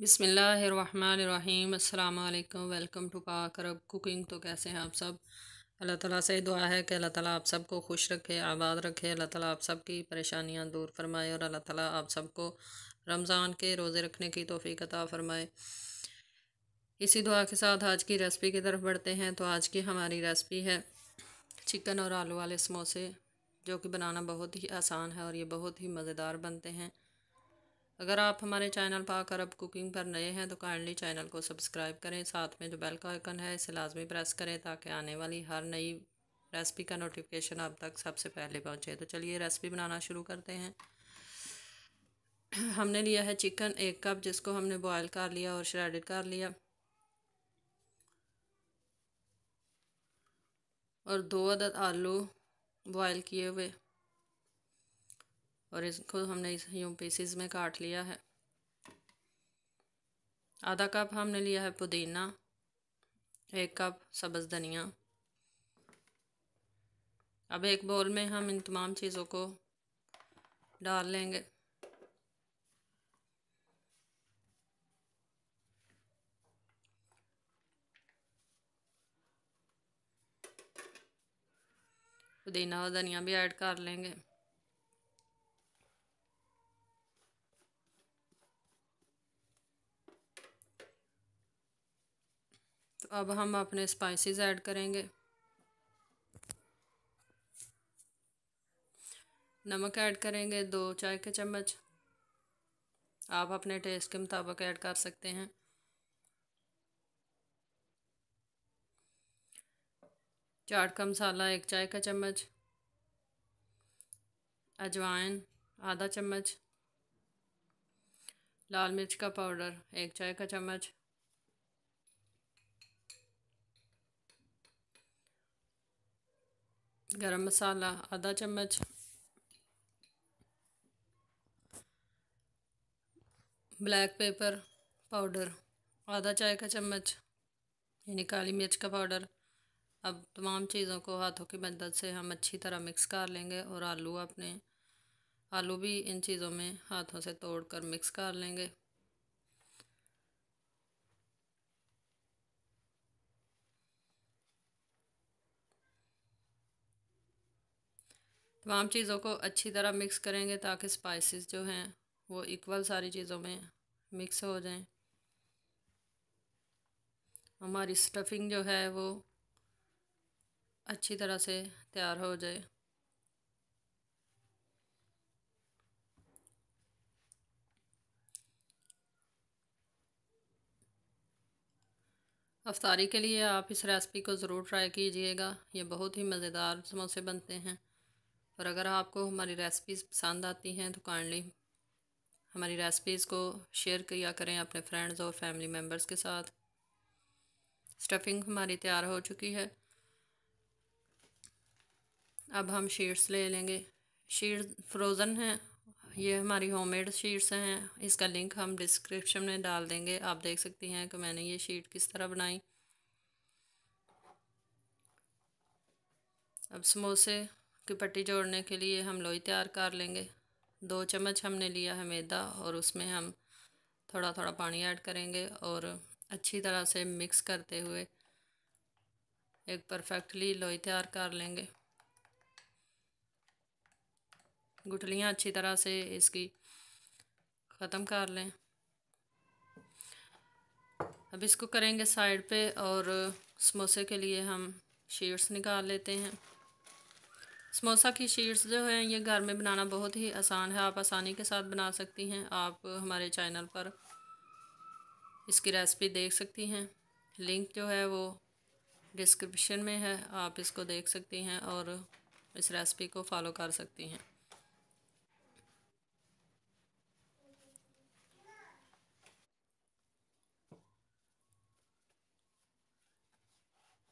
बिसमीम् अल्लाम welcome to पाक अरब cooking तो कैसे हैं आप सब अल्लाह ताला से दुआ है कि अल्लाह ताला आप सबको खुश रखे आबाद रखे अल्लाह ताला आप सबकी परेशानियां दूर फरमाए और अल्लाह ताला आप सबको रमज़ान के रोज़े रखने की तोफ़ी अता फ़रमाए इसी दुआ के साथ आज की रेसिपी की तरफ बढ़ते हैं तो आज की हमारी रेसिपी है चिकन और आलू वाले समोसे जो कि बनाना बहुत ही आसान है और ये बहुत ही मज़ेदार बनते हैं अगर आप हमारे चैनल पाक अरब कुकिंग पर नए हैं तो काइंडली चैनल को सब्सक्राइब करें साथ में जो बेल का आइकन है इसे लाजमी प्रेस करें ताकि आने वाली हर नई रेसिपी का नोटिफिकेशन आप तक सबसे पहले पहुंचे तो चलिए रेसिपी बनाना शुरू करते हैं हमने लिया है चिकन एक कप जिसको हमने बॉयल कर लिया और श्रेडेड कर लिया और दो अदद आलू बॉयल किए हुए और इसको हमने इस यूँ पीसीज में काट लिया है आधा कप हमने लिया है पुदीना एक कप सब्ज़ धनिया अब एक बोल में हम इन तमाम चीज़ों को डाल लेंगे पुदीना और धनिया भी ऐड कर लेंगे अब हम अपने स्पाइसेस ऐड करेंगे नमक ऐड करेंगे दो चाय के चम्मच आप अपने टेस्ट के मुताबिक ऐड कर सकते हैं चाट का मसाला एक चाय का चम्मच अजवाइन आधा चम्मच लाल मिर्च का पाउडर एक चाय का चम्मच गरम मसाला आधा चम्मच ब्लैक पेपर पाउडर आधा चाय का चम्मच यानी काली मिर्च का पाउडर अब तमाम चीज़ों को हाथों की मदद से हम अच्छी तरह मिक्स कर लेंगे और आलू अपने आलू भी इन चीज़ों में हाथों से तोड़कर मिक्स कर लेंगे तमाम तो चीज़ों को अच्छी तरह मिक्स करेंगे ताकि स्पाइसेस जो हैं वो इक्वल सारी चीज़ों में मिक्स हो जाएं हमारी स्टफिंग जो है वो अच्छी तरह से तैयार हो जाए अफ्तारी के लिए आप इस रेसिपी को ज़रूर ट्राई कीजिएगा ये बहुत ही मज़ेदार समोसे बनते हैं और अगर आपको हमारी रेसिपीज़ पसंद आती हैं तो काइंडली हमारी रेसिपीज़ को शेयर किया करें अपने फ्रेंड्स और फैमिली मेम्बर्स के साथ स्टफिंग हमारी तैयार हो चुकी है अब हम शीट्स ले लेंगे शीट्स फ्रोज़न हैं ये हमारी होममेड शीट्स हैं इसका लिंक हम डिस्क्रिप्शन में डाल देंगे आप देख सकती हैं कि मैंने ये शीट किस तरह बनाई अब समोसे की पट्टी जोड़ने के लिए हम लोई तैयार कर लेंगे दो चम्मच हमने लिया है मैदा और उसमें हम थोड़ा थोड़ा पानी ऐड करेंगे और अच्छी तरह से मिक्स करते हुए एक परफेक्टली लोई तैयार कर लेंगे गुठलियाँ अच्छी तरह से इसकी ख़त्म कर लें अब इसको करेंगे साइड पे और समोसे के लिए हम शीट्स निकाल लेते हैं समोसा की शीट्स जो हैं ये घर में बनाना बहुत ही आसान है आप आसानी के साथ बना सकती हैं आप हमारे चैनल पर इसकी रेसिपी देख सकती हैं लिंक जो है वो डिस्क्रिप्शन में है आप इसको देख सकती हैं और इस रेसिपी को फॉलो कर सकती हैं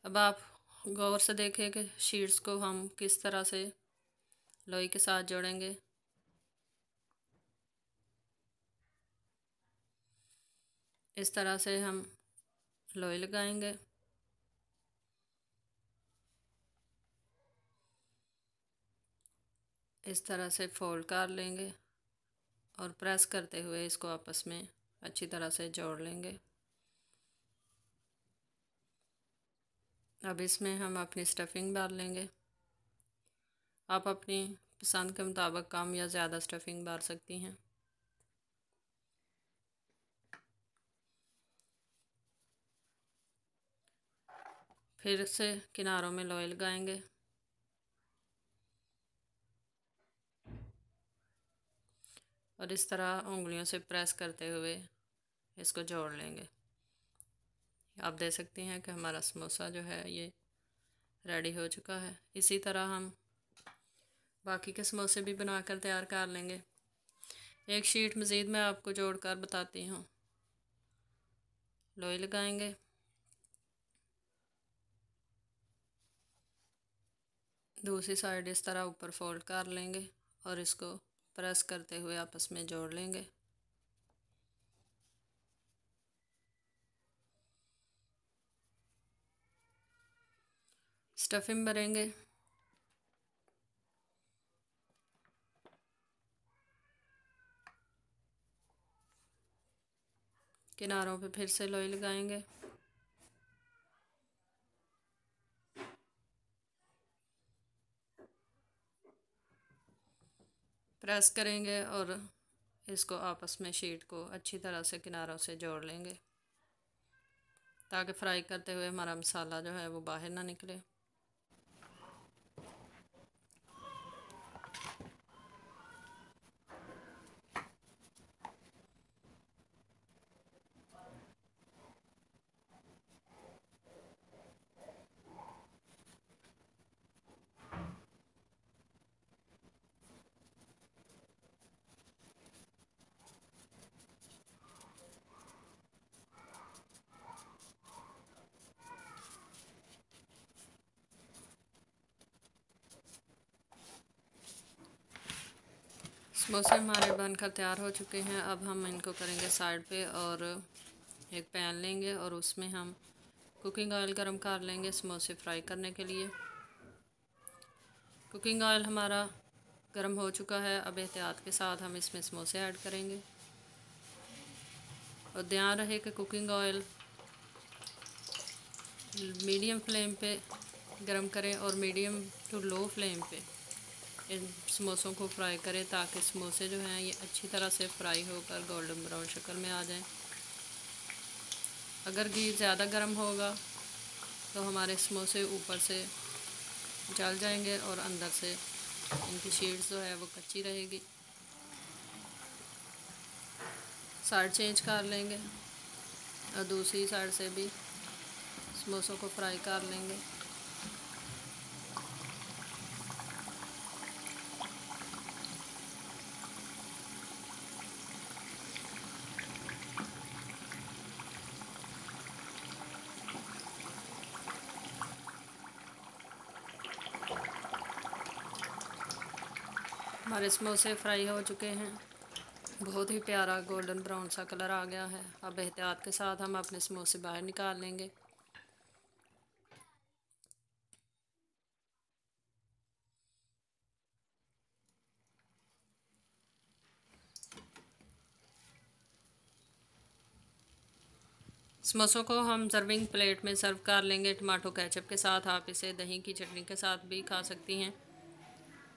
अब आप गौर से देखें कि शीट्स को हम किस तरह से लोई के साथ जोड़ेंगे इस तरह से हम लोई लगाएंगे इस तरह से फोल्ड कर लेंगे और प्रेस करते हुए इसको आपस में अच्छी तरह से जोड़ लेंगे अब इसमें हम अपनी स्टफिंग डाल लेंगे आप अपनी पसंद के मुताबिक कम या ज़्यादा स्टफिंग डाल सकती हैं फिर से किनारों में लोई लगाएंगे और इस तरह उंगलियों से प्रेस करते हुए इसको जोड़ लेंगे आप देख सकती हैं कि हमारा समोसा जो है ये रेडी हो चुका है इसी तरह हम बाकी के समोसे भी बना कर तैयार कर लेंगे एक शीट मज़ीद मैं आपको जोड़ कर बताती हूँ लोई लगाएंगे दूसरी साइड इस तरह ऊपर फोल्ड कर लेंगे और इसको प्रेस करते हुए आपस में जोड़ लेंगे स्टफिंग भरेंगे किनारों पे फिर से लोई लगाएंगे प्रेस करेंगे और इसको आपस में शीट को अच्छी तरह से किनारों से जोड़ लेंगे ताकि फ्राई करते हुए हमारा मसाला जो है वो बाहर ना निकले समोसे हमारे बनकर तैयार हो चुके हैं अब हम इनको करेंगे साइड पे और एक पैन लेंगे और उसमें हम कुकिंग ऑयल गर्म कर लेंगे समोसे फ्राई करने के लिए कुकिंग ऑयल हमारा गर्म हो चुका है अब एहतियात के साथ हम इसमें समोसे ऐड करेंगे और ध्यान रहे कि कुकिंग ऑयल मीडियम फ्लेम पे गरम करें और मीडियम टू लो फ्लेम पे इन समोसों को फ्राई करें ताकि समोसे जो हैं ये अच्छी तरह से फ्राई होकर गोल्डन ब्राउन शक्ल में आ जाएं अगर घी ज़्यादा गर्म होगा तो हमारे समोसे ऊपर से जल जाएंगे और अंदर से इनकी शीट्स जो है वो कच्ची रहेगी साइड चेंज कर लेंगे और दूसरी साइड से भी समोसों को फ्राई कर लेंगे हमारे समोसे फ्राई हो चुके हैं बहुत ही प्यारा गोल्डन ब्राउन सा कलर आ गया है अब एहतियात के साथ हम अपने समोसे बाहर निकाल लेंगे समोसों को हम सर्विंग प्लेट में सर्व कर लेंगे टमाटो केचप के साथ आप इसे दही की चटनी के साथ भी खा सकती हैं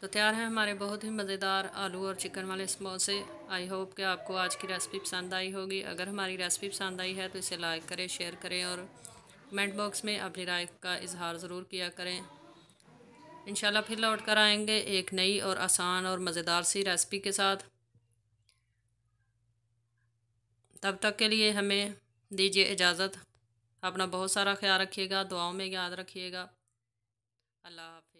तो तैयार है हमारे बहुत ही मज़ेदार आलू और चिकन वाले समोसे आई होप कि आपको आज की रेसिपी पसंद आई होगी अगर हमारी रेसिपी पसंद आई है तो इसे लाइक करें शेयर करें और कमेंट बॉक्स में अपनी राय का इजहार ज़रूर किया करें इन फिर लौट कर आएंगे एक नई और आसान और मज़ेदार सी रेसिपी के साथ तब तक के लिए हमें दीजिए इजाज़त अपना बहुत सारा ख्याल रखिएगा दुआओं में याद रखिएगा अल्लाह